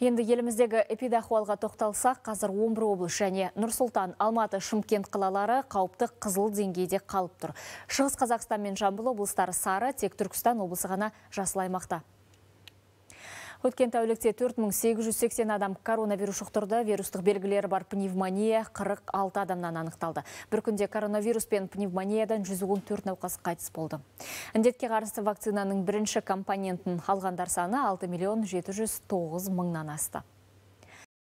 Енді еліміздегі эпидахуалға тоқталсақ, қазір 11 облыс және Нұрсултан, Алматы, Шымкент қалалары қауіпті қызыл деңгейде қалып тұр. Шығыс Қазақстан мен Жамбыл облыстары сары, тек Түркістан облысы ғана жасыл Өткен тәулікте 4880 адам коронавирус ұқтырды. вирустық белгілері бар пневмония 46 адамнан анықталды. Бір күнде коронавирус пен пневмониядан 114 науқас қайтыс болды. Үндетке қарсы вакцинаның бірінші компонентін алғандар саны 6 миллион 709 мыңнан асты.